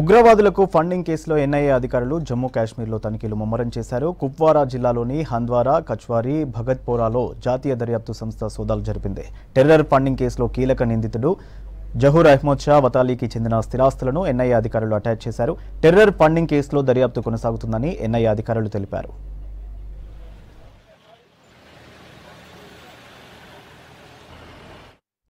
ఉగ్రవాదులకు funding కేసులో NIA అధికారులు జమ్మూ కాశ్మీర్లో తనిఖీలు ముమ్మరం చేశారు కుప్వారా జిల్లాలోని హంద్వారా కచ్వారి భగత్పోరాలో జాతీయ దర్యాప్తు సంస్థ సోదాలు జరిపింది టెర్రర్ ఫండింగ్ కేసులో కీలక నిందితుడు జహూర్ అహ్మద్ షా వతాలీకి చెందిన స్థిరాస్తులను ఎన్ఐఏ అధికారులు అటాచ్ చేశారు టెర్రర్ ఫండింగ్ కేసులో దర్యాప్తు కొనసాగుతుందని ఎన్ఐఏ అధికారులు తెలిపారు